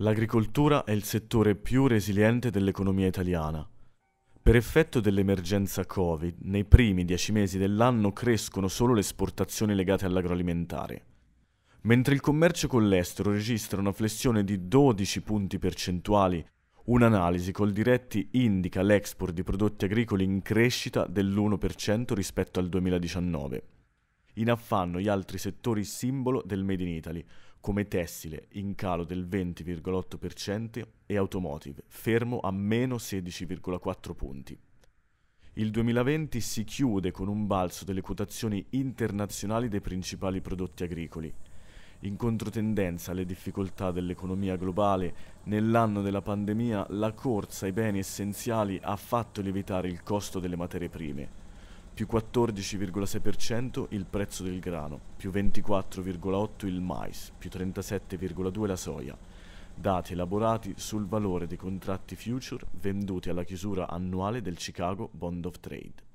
L'agricoltura è il settore più resiliente dell'economia italiana. Per effetto dell'emergenza Covid, nei primi dieci mesi dell'anno crescono solo le esportazioni legate all'agroalimentare, mentre il commercio con l'estero registra una flessione di 12 punti percentuali Un'analisi col diretti indica l'export di prodotti agricoli in crescita dell'1% rispetto al 2019 in affanno gli altri settori simbolo del Made in Italy, come tessile in calo del 20,8% e automotive, fermo a meno 16,4 punti. Il 2020 si chiude con un balzo delle quotazioni internazionali dei principali prodotti agricoli. In controtendenza alle difficoltà dell'economia globale, nell'anno della pandemia la corsa ai beni essenziali ha fatto lievitare il costo delle materie prime più 14,6% il prezzo del grano, più 24,8% il mais, più 37,2% la soia. Dati elaborati sul valore dei contratti future venduti alla chiusura annuale del Chicago Bond of Trade.